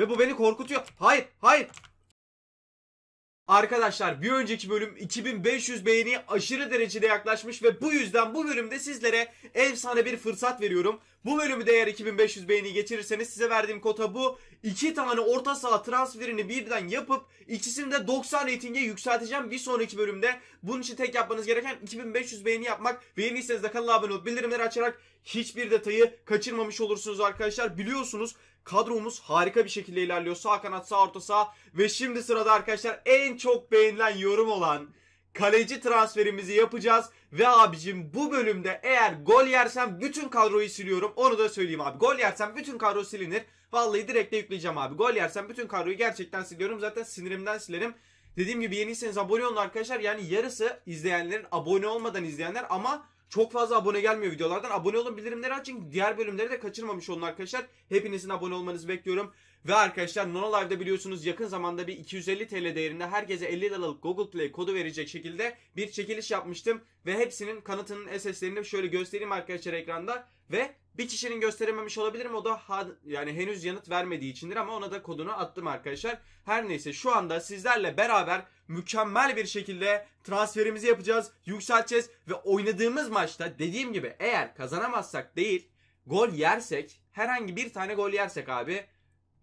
Ve bu beni korkutuyor. Hayır, hayır. Arkadaşlar bir önceki bölüm 2500 beğeni aşırı derecede yaklaşmış ve bu yüzden bu bölümde sizlere efsane bir fırsat veriyorum. Bu bölümü de eğer 2500 beğeni geçirirseniz size verdiğim kota bu. iki tane orta saha transferini birden yapıp ikisini de 90 reytinge yükselteceğim bir sonraki bölümde. Bunun için tek yapmanız gereken 2500 beğeni yapmak ve yeniyseniz de kanala abone olup bildirimleri açarak hiçbir detayı kaçırmamış olursunuz arkadaşlar. Biliyorsunuz Kadromuz harika bir şekilde ilerliyor. Sağ kanat, sağ orta saha ve şimdi sırada arkadaşlar en çok beğenilen yorum olan kaleci transferimizi yapacağız. Ve abicim bu bölümde eğer gol yersem bütün kadroyu siliyorum. Onu da söyleyeyim abi. Gol yersem bütün kadro silinir. Vallahi direkt de yükleyeceğim abi. Gol yersem bütün kadroyu gerçekten siliyorum. Zaten sinirimden silerim. Dediğim gibi yeniyseniz abone olun arkadaşlar. Yani yarısı izleyenlerin abone olmadan izleyenler ama çok fazla abone gelmiyor videolardan. Abone olun bildirimleri açın. Diğer bölümleri de kaçırmamış olun arkadaşlar. Hepinizin abone olmanızı bekliyorum. Ve arkadaşlar Nono Live'da biliyorsunuz yakın zamanda bir 250 TL değerinde herkese 50 liralık Google Play kodu verecek şekilde bir çekiliş yapmıştım. Ve hepsinin kanıtının SS'lerini şöyle göstereyim arkadaşlar ekranda. Ve bir kişinin gösterememiş olabilirim o da ha, yani henüz yanıt vermediği içindir ama ona da kodunu attım arkadaşlar. Her neyse şu anda sizlerle beraber mükemmel bir şekilde transferimizi yapacağız, yükselteceğiz ve oynadığımız maçta dediğim gibi eğer kazanamazsak değil gol yersek herhangi bir tane gol yersek abi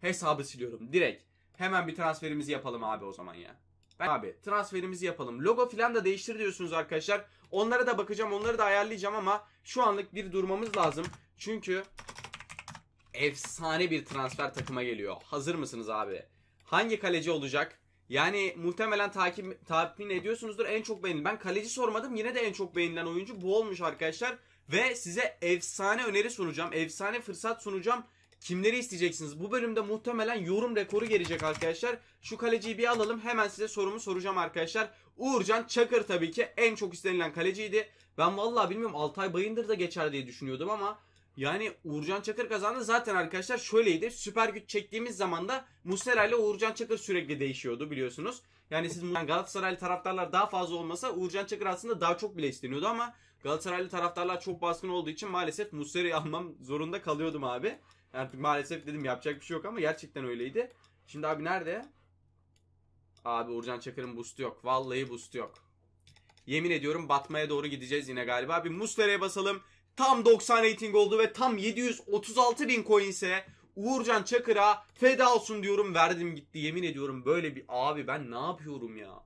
hesabı siliyorum direkt. Hemen bir transferimizi yapalım abi o zaman ya. Ben abi transferimizi yapalım. Logo filan da değiştir diyorsunuz arkadaşlar. Onlara da bakacağım onları da ayarlayacağım ama şu anlık bir durmamız lazım. Çünkü efsane bir transfer takıma geliyor. Hazır mısınız abi? Hangi kaleci olacak? Yani muhtemelen takip tahmin ediyorsunuzdur en çok beğenilen. Ben kaleci sormadım yine de en çok beğenilen oyuncu bu olmuş arkadaşlar. Ve size efsane öneri sunacağım. Efsane fırsat sunacağım kimleri isteyeceksiniz? Bu bölümde muhtemelen yorum rekoru gelecek arkadaşlar. Şu kaleciyi bir alalım. Hemen size sorumu soracağım arkadaşlar. Uğurcan Çakır tabii ki en çok istenilen kaleciydi. Ben vallahi bilmiyorum Altay Bayındır da geçer diye düşünüyordum ama yani Uğurcan Çakır kazandı. Zaten arkadaşlar şöyleydi. Süper güç çektiğimiz zaman da Muslera ile Uğurcan Çakır sürekli değişiyordu biliyorsunuz. Yani siz Galatasaraylı taraftarlar daha fazla olmasa Uğurcan Çakır aslında daha çok bile isteniyordu ama Galatasaraylı taraftarlar çok baskın olduğu için maalesef Muslera'yı almam zorunda kalıyordum abi. Artık maalesef dedim yapacak bir şey yok ama gerçekten öyleydi. Şimdi abi nerede? Abi Uğurcan Çakır'ın boost'u yok. Vallahi boost'u yok. Yemin ediyorum batmaya doğru gideceğiz yine galiba. Bir Muslera'ya basalım. Tam 90 rating oldu ve tam 736 bin coin ise Uğurcan Çakır'a feda olsun diyorum. Verdim gitti. Yemin ediyorum böyle bir abi ben ne yapıyorum ya?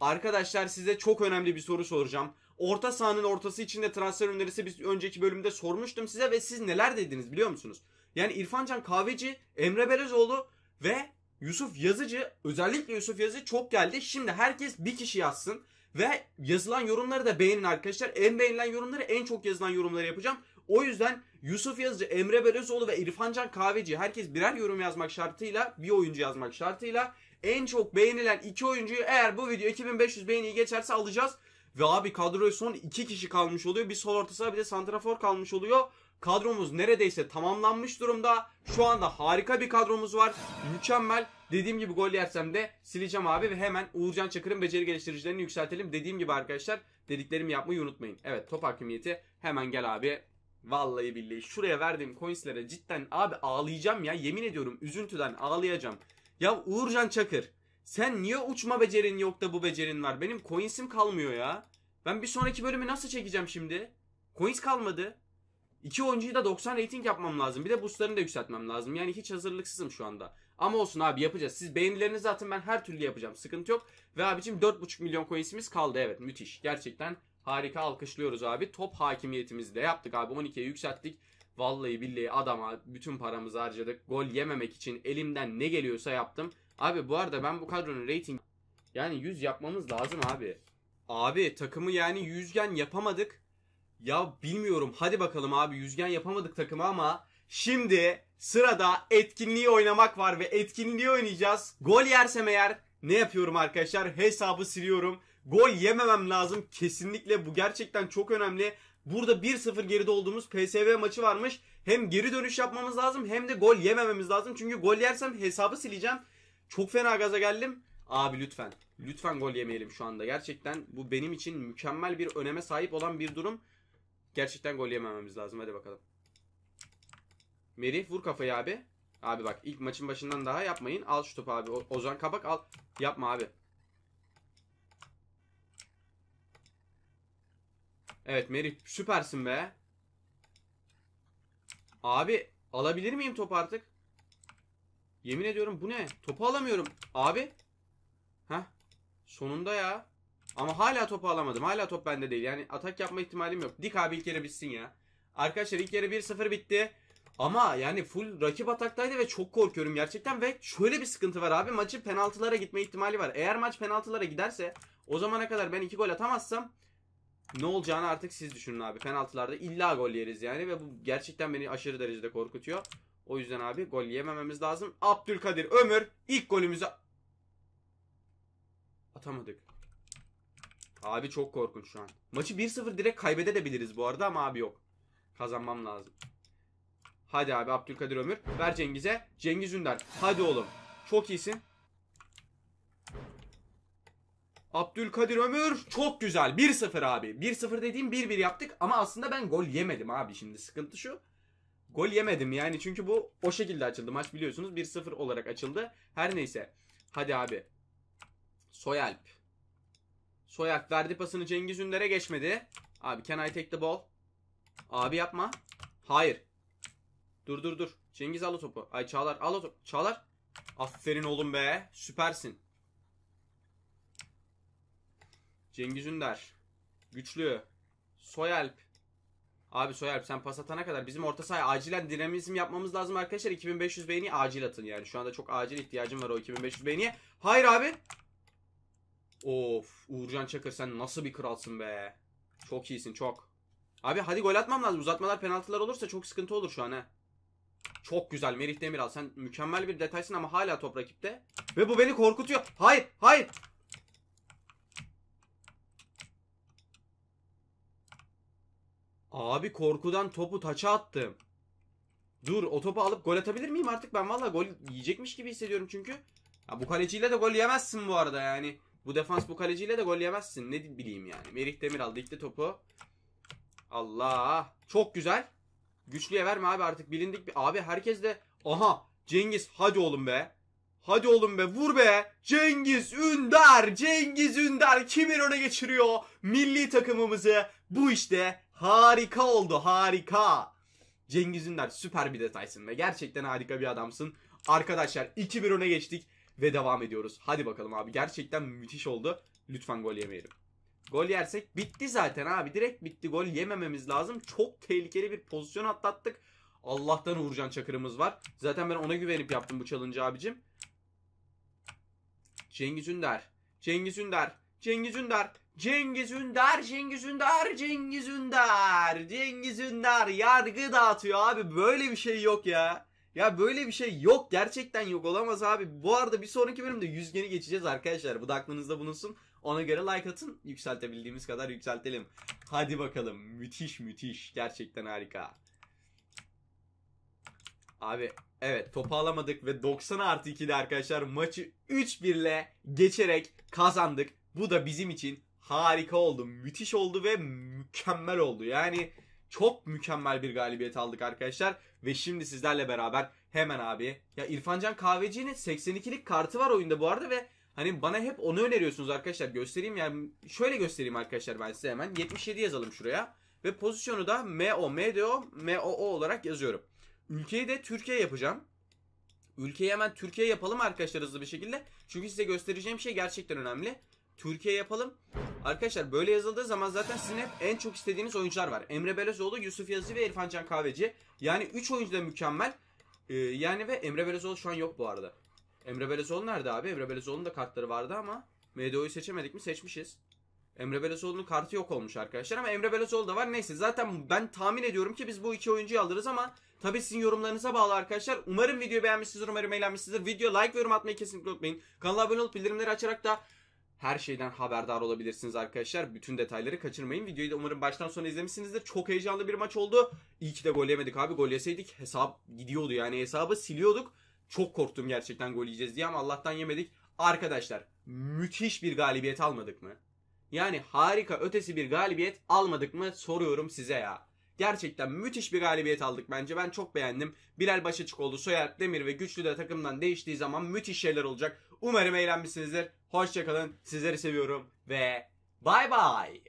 Arkadaşlar size çok önemli bir soru soracağım. Orta sahanın ortası içinde transfer önerisi biz önceki bölümde sormuştum size ve siz neler dediniz biliyor musunuz? Yani İrfancan Kahveci, Emre Belezoğlu ve Yusuf Yazıcı özellikle Yusuf Yazıcı çok geldi. Şimdi herkes bir kişi yazsın ve yazılan yorumları da beğenin arkadaşlar. En beğenilen yorumları en çok yazılan yorumları yapacağım. O yüzden Yusuf Yazıcı, Emre Belözoğlu ve İrfancan Kahveci herkes birer yorum yazmak şartıyla, bir oyuncu yazmak şartıyla en çok beğenilen iki oyuncuyu eğer bu video 2500 beğeniyi geçerse alacağız. Ve abi kadroya son iki kişi kalmış oluyor. Bir sol orta saha bir de santrafor kalmış oluyor. Kadromuz neredeyse tamamlanmış durumda. Şu anda harika bir kadromuz var. Mükemmel. Dediğim gibi gol yersem de sileceğim abi ve hemen Uğurcan Çakır'ın beceri geliştiricilerini yükseltelim. Dediğim gibi arkadaşlar dediklerimi yapmayı unutmayın. Evet top hakimiyeti hemen gel abi. Vallahi billahi şuraya verdiğim coinslere cidden abi ağlayacağım ya. Yemin ediyorum üzüntüden ağlayacağım. Ya Uğurcan Çakır sen niye uçma becerin yok da bu becerin var? Benim coinsim kalmıyor ya. Ben bir sonraki bölümü nasıl çekeceğim şimdi? Coins kalmadı. İki oyuncuyu da 90 rating yapmam lazım. Bir de boostlarını da yükseltmem lazım. Yani hiç hazırlıksızım şu anda. Ama olsun abi yapacağız. Siz beğenilerinizi atın ben her türlü yapacağım. Sıkıntı yok. Ve abicim 4.5 milyon coinsimiz kaldı. Evet müthiş. Gerçekten harika alkışlıyoruz abi. Top hakimiyetimizi de yaptık abi. 12'ye yükselttik. Vallahi billahi adama bütün paramızı harcadık. Gol yememek için elimden ne geliyorsa yaptım. Abi bu arada ben bu kadronun rating yani 100 yapmamız lazım abi. Abi takımı yani yüzgen yapamadık. Ya bilmiyorum hadi bakalım abi yüzgen yapamadık takımı ama şimdi sırada etkinliği oynamak var ve etkinliği oynayacağız. Gol yersem eğer ne yapıyorum arkadaşlar? Hesabı siliyorum. Gol yememem lazım kesinlikle bu gerçekten çok önemli. Burada 1-0 geride olduğumuz PSV maçı varmış. Hem geri dönüş yapmamız lazım hem de gol yemememiz lazım. Çünkü gol yersem hesabı sileceğim. Çok fena gaza geldim. Abi lütfen. Lütfen gol yemeyelim şu anda. Gerçekten bu benim için mükemmel bir öneme sahip olan bir durum. Gerçekten gol yemememiz lazım. Hadi bakalım. Merih vur kafayı abi. Abi bak ilk maçın başından daha yapmayın. Al şu topu abi. Ozan Kabak al. Yapma abi. Evet Merih süpersin be. Abi alabilir miyim topu artık? Yemin ediyorum bu ne? Topu alamıyorum. Abi. Heh. Sonunda ya. Ama hala topu alamadım. Hala top bende değil. Yani atak yapma ihtimalim yok. Dik abi ilk yarı bitsin ya. Arkadaşlar ilk yarı 1-0 bitti. Ama yani full rakip ataktaydı ve çok korkuyorum gerçekten ve şöyle bir sıkıntı var abi maçı penaltılara gitme ihtimali var. Eğer maç penaltılara giderse o zamana kadar ben iki gol atamazsam ne olacağını artık siz düşünün abi. Penaltılarda illa gol yeriz yani ve bu gerçekten beni aşırı derecede korkutuyor. O yüzden abi gol yemememiz lazım. Abdülkadir Ömür ilk golümüzü atamadık. Abi çok korkunç şu an. Maçı 1-0 direkt kaybedebiliriz bu arada ama abi yok. Kazanmam lazım. Hadi abi Abdülkadir Ömür. Ver Cengiz'e. Cengiz Ünder. Hadi oğlum. Çok iyisin. Abdülkadir Ömür çok güzel. 1-0 abi. 1-0 dediğim 1-1 yaptık ama aslında ben gol yemedim abi şimdi. Sıkıntı şu. Gol yemedim yani çünkü bu o şekilde açıldı maç biliyorsunuz. 1-0 olarak açıldı. Her neyse. Hadi abi. Soyalp. Soyak verdi pasını Cengiz Ünder'e geçmedi. Abi can I take the ball? Abi yapma. Hayır. Dur dur dur. Cengiz al o topu. Ay Çağlar al o topu. Çağlar. Aferin oğlum be. Süpersin. Cengiz Ünder. Güçlü. Soyalp. Abi Soyalp sen pas atana kadar bizim orta sahaya acilen dinamizm yapmamız lazım arkadaşlar. 2500 beyni acil atın yani. Şu anda çok acil ihtiyacım var o 2500 beyniye. Hayır abi. Of Uğurcan Çakır sen nasıl bir kralsın be. Çok iyisin çok. Abi hadi gol atmam lazım. Uzatmalar penaltılar olursa çok sıkıntı olur şu an he. Çok güzel Merih Demiral. Sen mükemmel bir detaysın ama hala top rakipte. Ve bu beni korkutuyor. Hayır hayır. Abi korkudan topu taça attım. Dur o topu alıp gol atabilir miyim artık? Ben valla gol yiyecekmiş gibi hissediyorum çünkü. Ya bu kaleciyle de gol yemezsin bu arada yani. Bu defans bu kaleciyle de gol yemezsin. Ne bileyim yani. Merih ilk de topu. Allah. Çok güzel. Güçlüye verme abi artık bilindik bir... Abi herkes de... Aha Cengiz hadi oğlum be. Hadi oğlum be vur be. Cengiz Ünder. Cengiz Ünder kimin öne geçiriyor? Milli takımımızı. Bu işte harika oldu harika. Cengiz Ünder süper bir detaysın ve gerçekten harika bir adamsın. Arkadaşlar 2-1 öne geçtik. Ve devam ediyoruz. Hadi bakalım abi. Gerçekten müthiş oldu. Lütfen gol yemeyelim. Gol yersek bitti zaten abi. Direkt bitti. Gol yemememiz lazım. Çok tehlikeli bir pozisyon atlattık. Allah'tan Uğurcan Çakır'ımız var. Zaten ben ona güvenip yaptım bu challenge abicim. Cengiz Ünder. Cengiz Ünder. Cengiz Ünder. Cengiz Ünder, Cengiz Ünder, Cengiz Ünder. Cengiz Ünder yargı dağıtıyor abi. Böyle bir şey yok ya. Ya böyle bir şey yok. Gerçekten yok olamaz abi. Bu arada bir sonraki bölümde yüzgeni geçeceğiz arkadaşlar. Bu da aklınızda bulunsun. Ona göre like atın. Yükseltebildiğimiz kadar yükseltelim. Hadi bakalım. Müthiş müthiş. Gerçekten harika. Abi evet topu alamadık ve 90 artı 2'de arkadaşlar maçı 3-1 ile geçerek kazandık. Bu da bizim için harika oldu. Müthiş oldu ve mükemmel oldu. Yani çok mükemmel bir galibiyet aldık arkadaşlar. Ve şimdi sizlerle beraber hemen abi. Ya İrfancan Kahveci'nin 82'lik kartı var oyunda bu arada ve hani bana hep onu öneriyorsunuz arkadaşlar. Göstereyim yani şöyle göstereyim arkadaşlar ben size hemen. 77 yazalım şuraya. Ve pozisyonu da MO, MDO, MOO olarak yazıyorum. Ülkeyi de Türkiye yapacağım. Ülkeyi hemen Türkiye yapalım arkadaşlar hızlı bir şekilde. Çünkü size göstereceğim şey gerçekten önemli. Türkiye yapalım. Arkadaşlar böyle yazıldığı zaman zaten sizin hep en çok istediğiniz oyuncular var. Emre Belözoğlu, Yusuf Yazıcı ve İrfan Can Kahveci. Yani 3 oyuncu da mükemmel. Ee, yani ve Emre Belözoğlu şu an yok bu arada. Emre Belözoğlu nerede abi? Emre Belözoğlu'nun da kartları vardı ama MDO'yu seçemedik mi? Seçmişiz. Emre Belözoğlu'nun kartı yok olmuş arkadaşlar ama Emre Belözoğlu da var. Neyse zaten ben tahmin ediyorum ki biz bu iki oyuncuyu alırız ama tabii sizin yorumlarınıza bağlı arkadaşlar. Umarım videoyu beğenmişsinizdir, umarım eğlenmişsinizdir. Video like ve yorum atmayı kesinlikle unutmayın. Kanala abone olup bildirimleri açarak da her şeyden haberdar olabilirsiniz arkadaşlar. Bütün detayları kaçırmayın. Videoyu da umarım baştan sona izlemişsinizdir. Çok heyecanlı bir maç oldu. İyi ki de gol yemedik abi. Gol yeseydik hesap gidiyordu yani hesabı siliyorduk. Çok korktum gerçekten gol yiyeceğiz diye ama Allah'tan yemedik. Arkadaşlar müthiş bir galibiyet almadık mı? Yani harika ötesi bir galibiyet almadık mı soruyorum size ya. Gerçekten müthiş bir galibiyet aldık bence. Ben çok beğendim. Bilal Başaçık oldu. Soyer, Demir ve Güçlü de takımdan değiştiği zaman müthiş şeyler olacak. Umarım eğlenmişsinizdir. Hoşçakalın. Sizleri seviyorum ve bye bye.